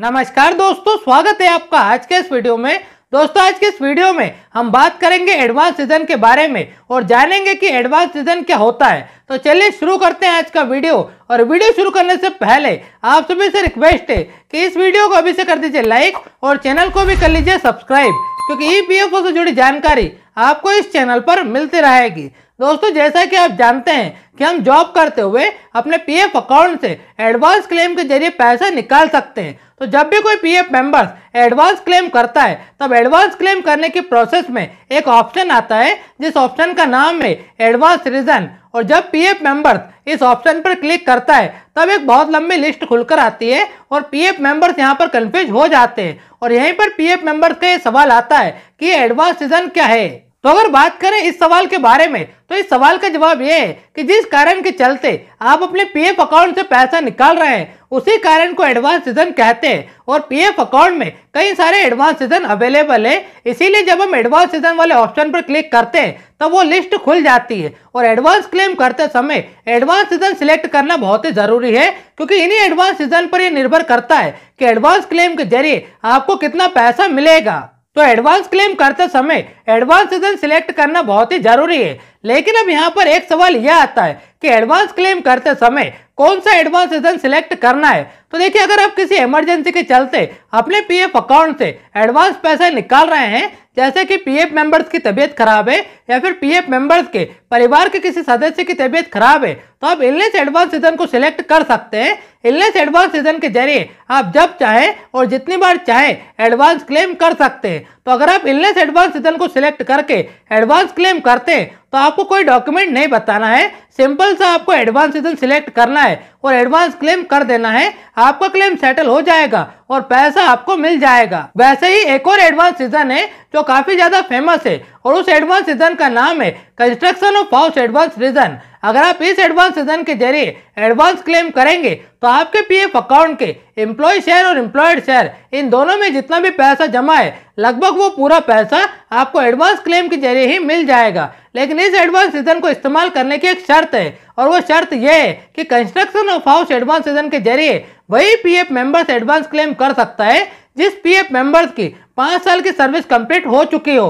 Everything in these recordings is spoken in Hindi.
नमस्कार दोस्तों स्वागत है आपका आज के इस वीडियो में दोस्तों आज के इस वीडियो में हम बात करेंगे एडवांस सीजन के बारे में और जानेंगे कि एडवांस सीजन क्या होता है तो चलिए शुरू करते हैं आज का वीडियो और वीडियो शुरू करने से पहले आप सभी से रिक्वेस्ट है कि इस वीडियो को अभी से कर दीजिए लाइक और चैनल को भी कर लीजिए सब्सक्राइब क्योंकि ई पी से जुड़ी जानकारी आपको इस चैनल पर मिलती रहेगी दोस्तों जैसा कि आप जानते हैं कि हम जॉब करते हुए अपने पीएफ अकाउंट से एडवांस क्लेम के जरिए पैसा निकाल सकते हैं तो जब भी कोई पीएफ मेंबर्स एडवांस क्लेम करता है तब एडवांस क्लेम करने की प्रोसेस में एक ऑप्शन आता है जिस ऑप्शन का नाम है एडवांस रीजन और जब पीएफ मेंबर्स इस ऑप्शन पर क्लिक करता है तब एक बहुत लंबी लिस्ट खुलकर आती है और पीएफ मेंबर्स यहाँ पर कंफ्यूज हो जाते हैं और यहीं पर पीएफ मेंबर्स का ये सवाल आता है कि एडवांस रीजन क्या है तो अगर बात करें इस सवाल के बारे में तो इस सवाल का जवाब यह है कि जिस कारण के चलते आप अपने पीएफ अकाउंट से पैसा निकाल रहे हैं उसी कारण को एडवांस सीजन कहते हैं और पीएफ अकाउंट में कई सारे एडवांस सीजन अवेलेबल है इसीलिए जब हम एडवांस सीजन वाले ऑप्शन पर क्लिक करते हैं तब वो लिस्ट खुल जाती है और एडवांस क्लेम करते समय एडवांस सीजन सिलेक्ट करना बहुत ही जरूरी है क्योंकि इन्हीं एडवांस सीजन पर यह निर्भर करता है कि एडवांस क्लेम के जरिए आपको कितना पैसा मिलेगा तो एडवांस क्लेम करते समय एडवांस सीजन सिलेक्ट करना बहुत ही जरूरी है लेकिन अब यहाँ पर एक सवाल यह आता है कि एडवांस क्लेम करते समय कौन सा एडवांस सीजन सिलेक्ट करना है तो देखिए अगर आप किसी इमरजेंसी के चलते अपने पीएफ अकाउंट से एडवांस पैसा निकाल रहे हैं जैसे कि पीएफ मेंबर्स की तबीयत खराब है या फिर पीएफ मेंबर्स के परिवार के किसी सदस्य की तबीयत खराब है तो आप इलनेस एडवांस सीजन को सिलेक्ट कर सकते हैं इलनेस एडवांस सीजन के जरिए आप जब चाहे और जितनी बार चाहे एडवांस क्लेम कर सकते हैं तो अगर आप इलनेस एडवांस सीजन को सिलेक्ट करके एडवांस क्लेम करते हैं तो आपको कोई डॉक्यूमेंट नहीं बताना है सिंपल सा आपको एडवांस सीजन सिलेक्ट करना है और एडवांस क्लेम कर देना है आपका क्लेम सेटल हो जाएगा और पैसा आपको मिल जाएगा वैसे ही एक और एडवांस सीजन है जो काफी ज्यादा फेमस है और उस एडवांस सीजन का नाम है construction of house advance reason अगर आप इस एडवांस सीजन के जरिए एडवांस क्लेम करेंगे तो आपके पीएफ अकाउंट के एम्प्लॉय शेयर और एम्प्लॉयड शेयर इन दोनों में जितना भी पैसा जमा है लगभग वो पूरा पैसा आपको एडवांस क्लेम के जरिए ही मिल जाएगा लेकिन इस एडवांस सीजन को इस्तेमाल करने की एक शर्त है और वो शर्त यह है कि construction of house advance reason के जरिए वही पीएफ मेंबर्स एडवांस क्लेम कर सकता है जिस पीएफ मेंबर्स की पाँच साल की सर्विस कंप्लीट हो चुकी हो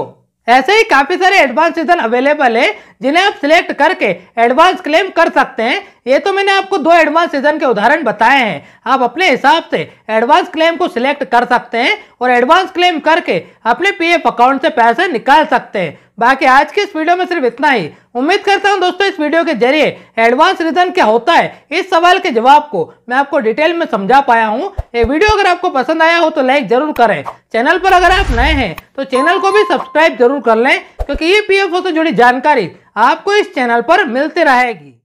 ऐसे ही काफ़ी सारे एडवांस सीजन अवेलेबल है जिन्हें आप सिलेक्ट करके एडवांस क्लेम कर सकते हैं ये तो मैंने आपको दो एडवांस सीजन के उदाहरण बताए हैं आप अपने हिसाब से एडवांस क्लेम को सिलेक्ट कर सकते हैं और एडवांस क्लेम करके अपने पीएफ अकाउंट से पैसे निकाल सकते हैं बाकी आज की इस वीडियो में सिर्फ इतना ही उम्मीद करता हूं दोस्तों इस वीडियो के जरिए एडवांस रिटर्न क्या होता है इस सवाल के जवाब को मैं आपको डिटेल में समझा पाया हूं ये वीडियो अगर आपको पसंद आया हो तो लाइक जरूर करें चैनल पर अगर आप नए हैं तो चैनल को भी सब्सक्राइब जरूर कर लें क्योंकि ये पी से जुड़ी जानकारी आपको इस चैनल पर मिलती रहेगी